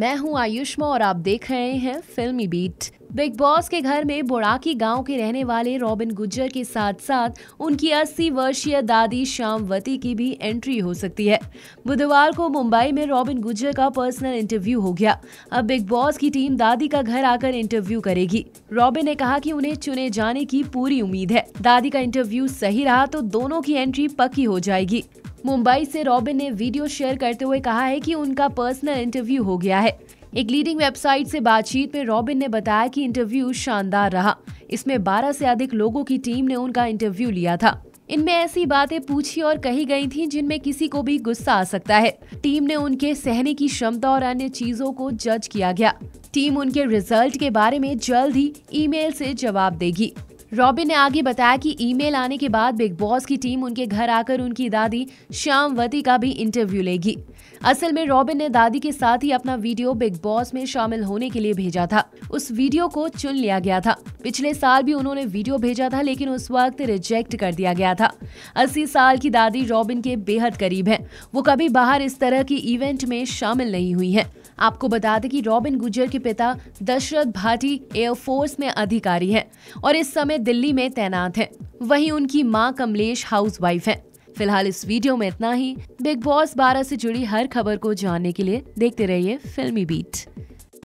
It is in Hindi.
मैं हूं आयुष्मा और आप देख रहे हैं फिल्मी बीट बिग बॉस के घर में बोड़ाकी गांव के रहने वाले रॉबिन गुज्जर के साथ साथ उनकी 80 वर्षीय दादी श्यामवती की भी एंट्री हो सकती है बुधवार को मुंबई में रॉबिन गुज्जर का पर्सनल इंटरव्यू हो गया अब बिग बॉस की टीम दादी का घर आकर इंटरव्यू करेगी रॉबिन ने कहा कि उन्हें चुने जाने की पूरी उम्मीद है दादी का इंटरव्यू सही रहा तो दोनों की एंट्री पक्की हो जाएगी मुंबई से रॉबिन ने वीडियो शेयर करते हुए कहा है कि उनका पर्सनल इंटरव्यू हो गया है एक लीडिंग वेबसाइट से बातचीत में रॉबिन ने बताया कि इंटरव्यू शानदार रहा इसमें 12 से अधिक लोगों की टीम ने उनका इंटरव्यू लिया था इनमें ऐसी बातें पूछी और कही गई थीं जिनमें किसी को भी गुस्सा आ सकता है टीम ने उनके सहने की क्षमता और अन्य चीजों को जज किया गया टीम उनके रिजल्ट के बारे में जल्द ही ईमेल से जवाब देगी रॉबिन ने आगे बताया कि ईमेल आने के बाद बिग बॉस की टीम उनके घर आकर उनकी दादी श्यामवती का भी इंटरव्यू लेगी असल में रॉबिन ने दादी के साथ ही अपना वीडियो बिग बॉस में शामिल होने के लिए भेजा था उस वीडियो को चुन लिया गया था पिछले साल भी उन्होंने वीडियो भेजा था लेकिन उस वक्त रिजेक्ट कर दिया गया था अस्सी साल की दादी रॉबिन के बेहद करीब है वो कभी बाहर इस तरह की इवेंट में शामिल नहीं हुई है आपको बता दें कि रॉबिन गुजर के पिता दशरथ भाटी एयरफोर्स में अधिकारी है और इस समय दिल्ली में तैनात हैं वहीं उनकी मां कमलेश हाउसवाइफ हैं फिलहाल इस वीडियो में इतना ही बिग बॉस 12 से जुड़ी हर खबर को जानने के लिए देखते रहिए फिल्मी बीट